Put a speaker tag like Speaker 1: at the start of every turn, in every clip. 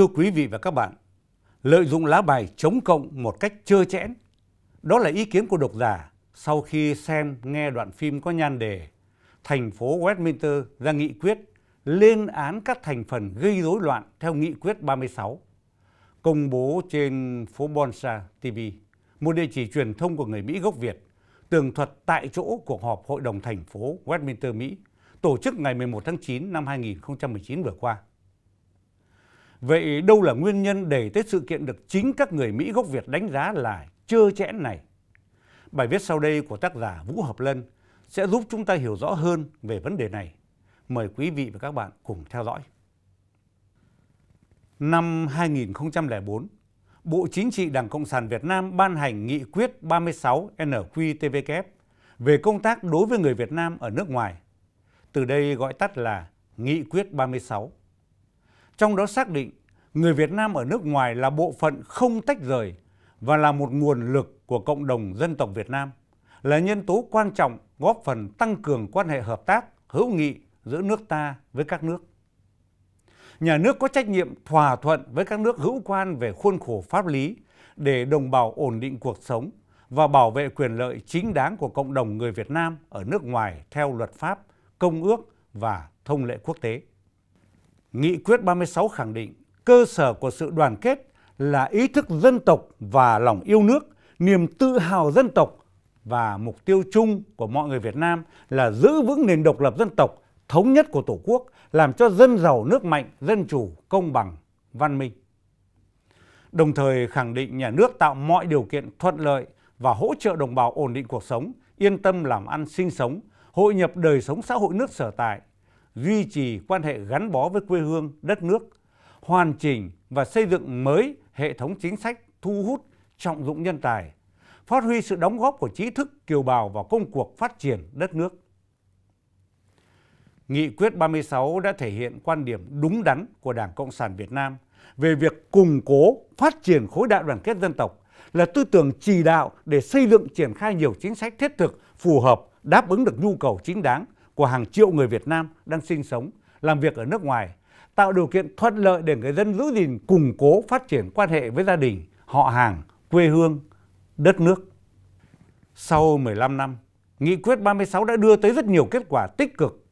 Speaker 1: thưa quý vị và các bạn lợi dụng lá bài chống cộng một cách trơ chẽn đó là ý kiến của độc giả sau khi xem nghe đoạn phim có nhan đề thành phố Westminster ra nghị quyết lên án các thành phần gây rối loạn theo nghị quyết 36 công bố trên phố Bonsa TV, một địa chỉ truyền thông của người Mỹ gốc Việt, tường thuật tại chỗ cuộc họp Hội đồng thành phố Westminster Mỹ tổ chức ngày 11 tháng 9 năm 2019 vừa qua vậy đâu là nguyên nhân đẩy tới sự kiện được chính các người mỹ gốc việt đánh giá là trơ chẽn này bài viết sau đây của tác giả vũ hợp lân sẽ giúp chúng ta hiểu rõ hơn về vấn đề này mời quý vị và các bạn cùng theo dõi năm 2004 Bộ Chính trị Đảng Cộng sản Việt Nam ban hành nghị quyết 36 NQTVK về công tác đối với người Việt Nam ở nước ngoài, từ đây gọi tắt là Nghị quyết 36 trong đó xác định người việt nam ở nước ngoài là bộ phận không tách rời và là một nguồn lực của cộng đồng dân tộc việt nam là nhân tố quan trọng góp phần tăng cường quan hệ hợp tác hữu nghị giữa nước ta với các nước nhà nước có trách nhiệm thỏa thuận với các nước hữu quan về khuôn khổ pháp lý để đồng bào ổn định cuộc sống và bảo vệ quyền lợi chính đáng của cộng đồng người Việt Nam ở nước ngoài theo luật pháp, công ước và thông lệ quốc tế nghị quyết ba mươi sáu khẳng định cơ sở của sự đoàn kết là ý thức dân tộc và lòng yêu nước niềm tự hào dân tộc và mục tiêu chung của mọi người Việt Nam là giữ vững nền độc lập dân tộc thống nhất của Tổ quốc làm cho dân giàu nước mạnh, dân chủ, công bằng, văn minh. Đồng thời khẳng định nhà nước tạo mọi điều kiện thuận lợi và hỗ trợ đồng bào ổn định cuộc sống, yên tâm làm ăn sinh sống, hội nhập đời sống xã hội nước sở tại, duy trì quan hệ gắn bó với quê hương đất nước hoàn chỉnh và xây dựng mới hệ thống chính sách thu hút trọng dụng nhân tài phát huy sự đóng góp của trí thức kiều bào vào công cuộc phát triển đất nước Nghị quyết 36 đã thể hiện quan điểm đúng đắn của Đảng Cộng sản Việt Nam về việc củng cố phát triển khối đại đoàn kết dân tộc là tư tưởng chỉ đạo để xây dựng triển khai nhiều chính sách thiết thực phù hợp đáp ứng được nhu cầu chính đáng của hàng triệu người Việt Nam đang sinh sống, làm việc ở nước ngoài, tạo điều kiện thuận lợi để người dân giữ gìn củng cố phát triển quan hệ với gia đình, họ hàng, quê hương, đất nước. Sau 15 năm, Nghị quyết 36 đã đưa tới rất nhiều kết quả tích cực.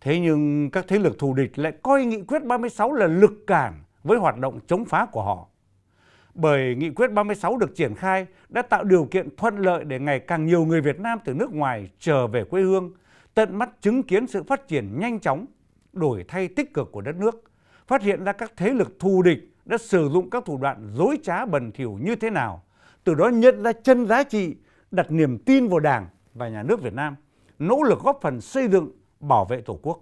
Speaker 1: Thế nhưng các thế lực thù địch lại coi Nghị quyết 36 là lực cản với hoạt động chống phá của họ. Bởi Nghị quyết 36 được triển khai đã tạo điều kiện thuận lợi để ngày càng nhiều người Việt Nam từ nước ngoài trở về quê hương, tận mắt chứng kiến sự phát triển nhanh chóng đổi thay tích cực của đất nước phát hiện ra các thế lực thù địch đã sử dụng các thủ đoạn dối trá bẩn thỉu như thế nào từ đó nhận ra chân giá trị đặt niềm tin vào đảng và nhà nước việt nam nỗ lực góp phần xây dựng bảo vệ tổ quốc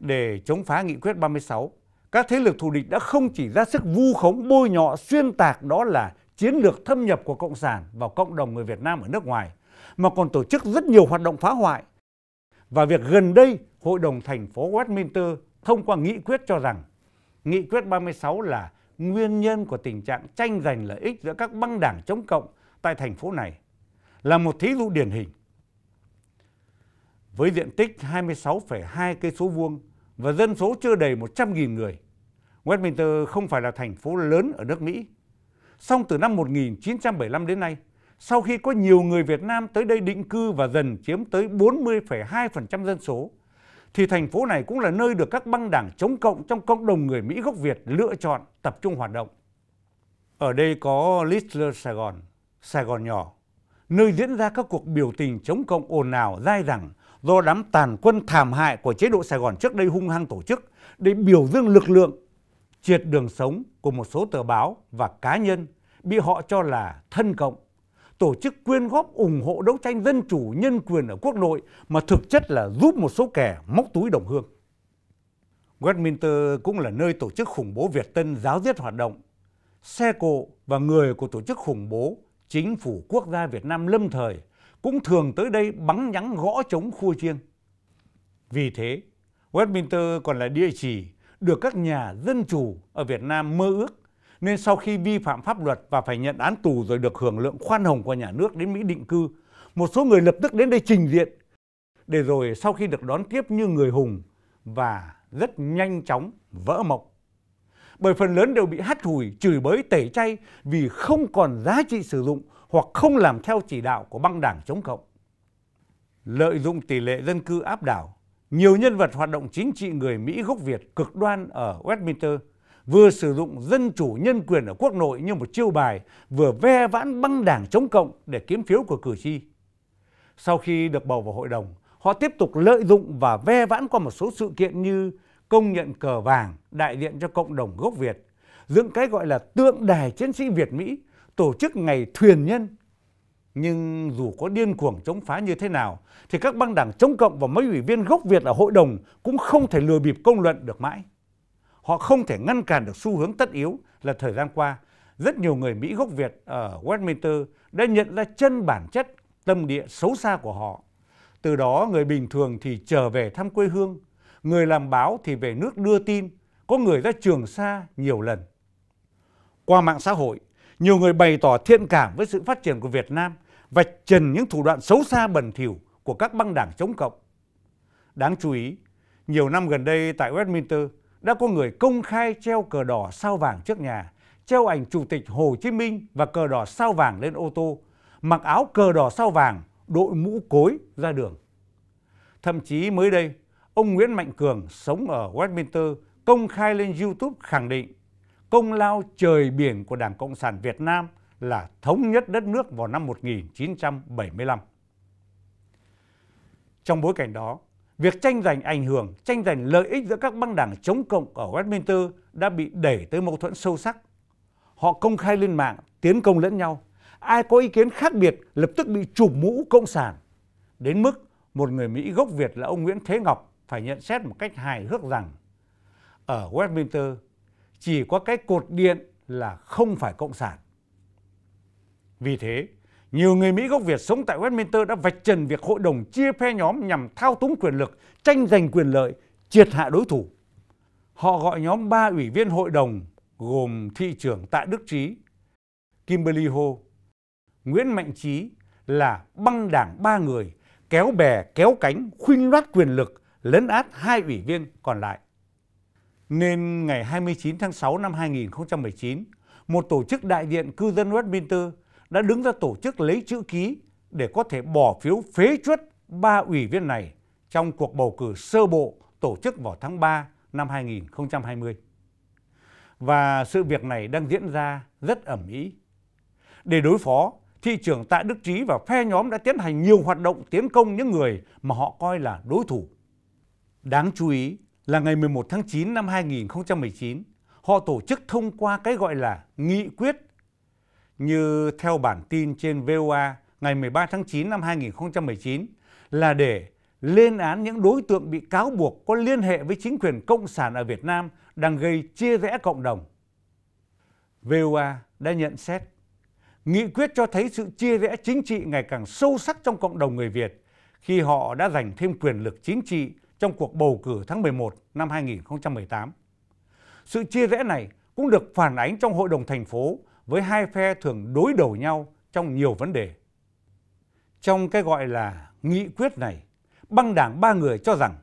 Speaker 1: để chống phá nghị quyết 36, các thế lực thù địch đã không chỉ ra sức vu khống bôi nhọ xuyên tạc đó là chiến lược thâm nhập của Cộng sản vào cộng đồng người Việt Nam ở nước ngoài, mà còn tổ chức rất nhiều hoạt động phá hoại. Và việc gần đây, Hội đồng thành phố Westminster thông qua nghị quyết cho rằng nghị quyết 36 là nguyên nhân của tình trạng tranh giành lợi ích giữa các băng đảng chống cộng tại thành phố này là một thí dụ điển hình. Với diện tích 26,2 cây số vuông và dân số chưa đầy 100.000 người, Westminster không phải là thành phố lớn ở nước Mỹ. Song từ năm 1975 đến nay, sau khi có nhiều người việt nam tới đây định cư và dần chiếm tới bốn mươi hai dân số thì thành phố này cũng là nơi được các băng đảng chống cộng trong cộng đồng người mỹ gốc việt lựa chọn tập trung hoạt động ở đây có Littler Sài Gòn, Sài Gòn nhỏ, nơi diễn ra các cuộc biểu tình chống cộng ồn ào dai dẳng do đám tàn quân thảm hại của chế độ Sài Gòn trước đây hung hăng tổ chức để biểu dương lực lượng, triệt đường sống của một số tờ báo và cá nhân bị họ cho là thân cộng tổ chức quyên góp ủng hộ đấu tranh dân chủ nhân quyền ở quốc nội mà thực chất là giúp một số kẻ móc túi đồng hương. Westminster cũng là nơi tổ chức khủng bố Việt Tân giáo diết hoạt động. Xe cộ và người của tổ chức khủng bố, chính phủ quốc gia Việt Nam lâm thời cũng thường tới đây bắn nhắn gõ chống khua chiêng. Vì thế, Westminster còn là địa chỉ được các nhà dân chủ ở Việt Nam mơ ước nên sau khi vi phạm pháp luật và phải nhận án tù rồi được hưởng lượng khoan hồng của nhà nước đến Mỹ định cư, một số người lập tức đến đây trình diện, để rồi sau khi được đón tiếp như người hùng và rất nhanh chóng vỡ mộng. Bởi phần lớn đều bị hắt hủi, chửi bới, tẩy chay vì không còn giá trị sử dụng hoặc không làm theo chỉ đạo của băng đảng chống cộng. Lợi dụng tỷ lệ dân cư áp đảo, nhiều nhân vật hoạt động chính trị người Mỹ gốc Việt cực đoan ở Westminster – vừa sử dụng dân chủ nhân quyền ở quốc nội như một chiêu bài vừa ve vãn băng đảng chống cộng để kiếm phiếu của cử tri. Sau khi được bầu vào hội đồng, họ tiếp tục lợi dụng và ve vãn qua một số sự kiện như công nhận cờ vàng đại diện cho cộng đồng gốc Việt, dựng cái gọi là tượng đài chiến sĩ Việt Mỹ, tổ chức ngày thuyền nhân. Nhưng dù có điên cuồng chống phá như thế nào, thì các băng đảng chống cộng và mấy ủy viên gốc Việt ở hội đồng cũng không thể lừa bịp công luận được mãi họ không thể ngăn cản được xu hướng tất yếu là thời gian qua rất nhiều người mỹ gốc việt ở westminster đã nhận ra chân bản chất tâm địa xấu xa của họ từ đó người bình thường thì trở về thăm quê hương người làm báo thì về nước đưa tin có người ra trường xa nhiều lần qua mạng xã hội nhiều người bày tỏ thiện cảm với sự phát triển của việt nam vạch trần những thủ đoạn xấu xa bẩn thỉu của các băng đảng chống cộng đáng chú ý nhiều năm gần đây tại westminster đã có người công khai treo cờ đỏ sao vàng trước nhà treo ảnh chủ tịch Hồ Chí Minh và cờ đỏ sao vàng lên ô tô, mặc áo cờ đỏ sao vàng, đội mũ cối ra đường. Thậm chí mới đây, ông Nguyễn Mạnh Cường sống ở Westminster công khai lên YouTube khẳng định công lao trời biển của Đảng Cộng sản Việt Nam là thống nhất đất nước vào năm 1975. Trong bối cảnh đó, việc tranh giành ảnh hưởng tranh giành lợi ích giữa các băng đảng chống cộng ở westminster đã bị đẩy tới mâu thuẫn sâu sắc họ công khai lên mạng tiến công lẫn nhau ai có ý kiến khác biệt lập tức bị chụp mũ cộng sản đến mức một người mỹ gốc việt là ông nguyễn thế ngọc phải nhận xét một cách hài hước rằng ở westminster chỉ có cái cột điện là không phải cộng sản vì thế nhiều người Mỹ gốc Việt sống tại Westminster đã vạch trần việc hội đồng chia phe nhóm nhằm thao túng quyền lực, tranh giành quyền lợi, triệt hạ đối thủ. Họ gọi nhóm ba ủy viên hội đồng gồm thị trưởng Tạ Đức Trí, Kimberly Ho, Nguyễn Mạnh Trí là băng đảng ba người kéo bè kéo cánh khuynh loát quyền lực lấn át hai ủy viên còn lại. Nên ngày 29 tháng 6 năm 2019, một tổ chức đại diện cư dân Westminster đã đứng ra tổ chức lấy chữ ký để có thể bỏ phiếu phế chuất ba ủy viên này trong cuộc bầu cử sơ bộ tổ chức vào tháng 3 năm 2020. Và sự việc này đang diễn ra rất ẩm ý. Để đối phó, thị trường Tạ Đức Trí và phe nhóm đã tiến hành nhiều hoạt động tiến công những người mà họ coi là đối thủ. Đáng chú ý là ngày 11 tháng 9 năm 2019, họ tổ chức thông qua cái gọi là nghị quyết như theo bản tin trên voa ngày 13 tháng 9 năm 2019 là để lên án những đối tượng bị cáo buộc có liên hệ với chính quyền cộng sản ở việt nam đang gây chia rẽ cộng đồng voa đã nhận xét nghị quyết cho thấy sự chia rẽ chính trị ngày càng sâu sắc trong cộng đồng người việt khi họ đã giành thêm quyền lực chính trị trong cuộc bầu cử tháng 11 năm 2018. Sự chia rẽ này cũng được phản ánh trong Hội đồng thành phố với hai phe thường đối đầu nhau trong nhiều vấn đề trong cái gọi là nghị quyết này băng đảng ba người cho rằng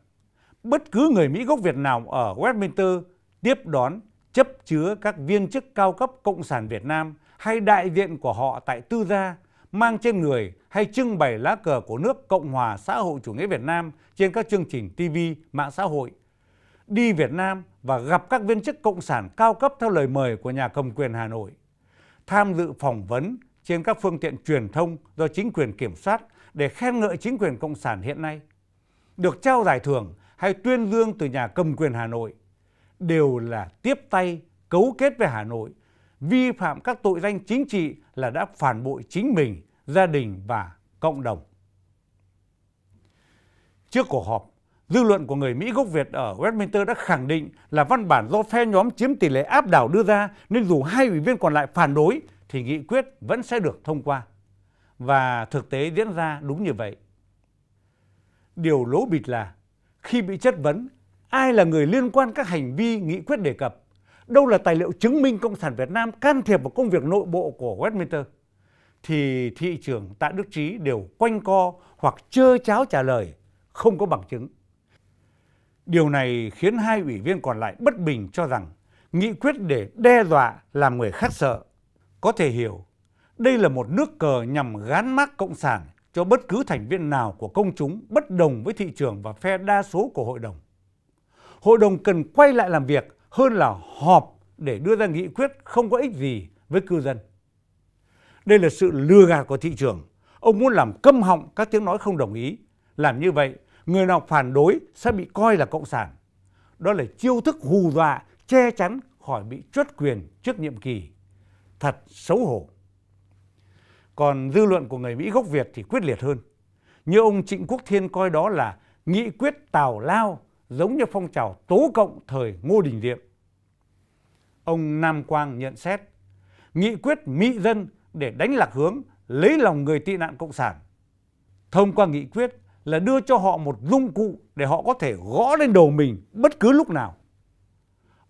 Speaker 1: bất cứ người mỹ gốc việt nào ở westminster tiếp đón chấp chứa các viên chức cao cấp cộng sản việt nam hay đại diện của họ tại tư gia mang trên người hay trưng bày lá cờ của nước cộng hòa xã hội chủ nghĩa việt nam trên các chương trình tv mạng xã hội đi việt nam và gặp các viên chức cộng sản cao cấp theo lời mời của nhà cầm quyền hà nội tham dự phỏng vấn trên các phương tiện truyền thông do chính quyền kiểm soát để khen ngợi chính quyền cộng sản hiện nay được trao giải thưởng hay tuyên dương từ nhà cầm quyền hà nội đều là tiếp tay cấu kết với hà nội vi phạm các tội danh chính trị là đã phản bội chính mình gia đình và cộng đồng trước cuộc họp dư luận của người mỹ gốc việt ở westminster đã khẳng định là văn bản do phe nhóm chiếm tỷ lệ áp đảo đưa ra nên dù hai ủy viên còn lại phản đối thì nghị quyết vẫn sẽ được thông qua và thực tế diễn ra đúng như vậy điều lố bịch là khi bị chất vấn ai là người liên quan các hành vi nghị quyết đề cập đâu là tài liệu chứng minh cộng sản việt nam can thiệp vào công việc nội bộ của westminster thì thị trường tại đức trí đều quanh co hoặc trơ cháo trả lời không có bằng chứng điều này khiến hai ủy viên còn lại bất bình cho rằng nghị quyết để đe dọa làm người khác sợ có thể hiểu đây là một nước cờ nhằm gán mác cộng sản cho bất cứ thành viên nào của công chúng bất đồng với thị trường và phe đa số của hội đồng hội đồng cần quay lại làm việc hơn là họp để đưa ra nghị quyết không có ích gì với cư dân đây là sự lừa gạt của thị trường ông muốn làm câm họng các tiếng nói không đồng ý làm như vậy người nào phản đối sẽ bị coi là cộng sản đó là chiêu thức hù dọa che chắn khỏi bị truất quyền trước nhiệm kỳ thật xấu hổ còn dư luận của người mỹ gốc việt thì quyết liệt hơn như ông trịnh quốc thiên coi đó là nghị quyết tào lao giống như phong trào tố cộng thời ngô đình diệm ông nam quang nhận xét nghị quyết mỹ dân để đánh lạc hướng lấy lòng người tị nạn cộng sản thông qua nghị quyết là đưa cho họ một dụng cụ để họ có thể gõ lên đầu mình bất cứ lúc nào.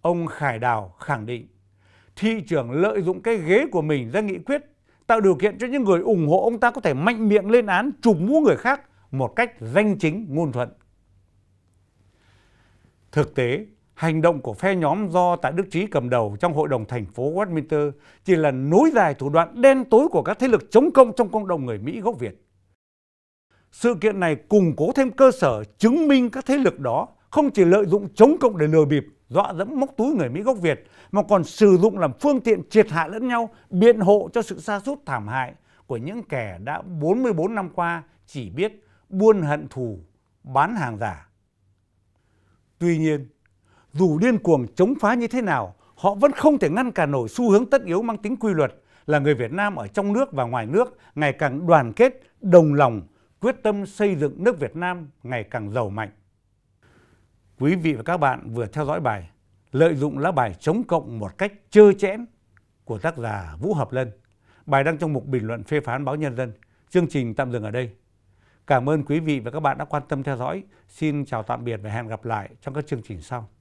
Speaker 1: Ông Khải Đào khẳng định, thị trường lợi dụng cái ghế của mình ra nghị quyết, tạo điều kiện cho những người ủng hộ ông ta có thể mạnh miệng lên án trùng mũ người khác một cách danh chính ngôn thuận. Thực tế, hành động của phe nhóm do Tạ Đức Trí cầm đầu trong hội đồng thành phố Westminster chỉ là nối dài thủ đoạn đen tối của các thế lực chống công trong cộng đồng người Mỹ gốc Việt sự kiện này củng cố thêm cơ sở chứng minh các thế lực đó không chỉ lợi dụng chống cộng để lừa bịp dọa dẫm móc túi người mỹ gốc việt mà còn sử dụng làm phương tiện triệt hạ lẫn nhau biện hộ cho sự xa sút thảm hại của những kẻ đã 44 năm qua chỉ biết buôn hận thù bán hàng giả tuy nhiên dù điên cuồng chống phá như thế nào họ vẫn không thể ngăn cản nổi xu hướng tất yếu mang tính quy luật là người việt nam ở trong nước và ngoài nước ngày càng đoàn kết đồng lòng quyết tâm xây dựng nước Việt Nam ngày càng giàu mạnh. Quý vị và các bạn vừa theo dõi bài Lợi dụng lá bài chống cộng một cách trơ chẽn của tác giả Vũ Hợp Lân. Bài đăng trong mục bình luận phê phán báo Nhân dân. Chương trình tạm dừng ở đây. Cảm ơn quý vị và các bạn đã quan tâm theo dõi. Xin chào tạm biệt và hẹn gặp lại trong các chương trình sau.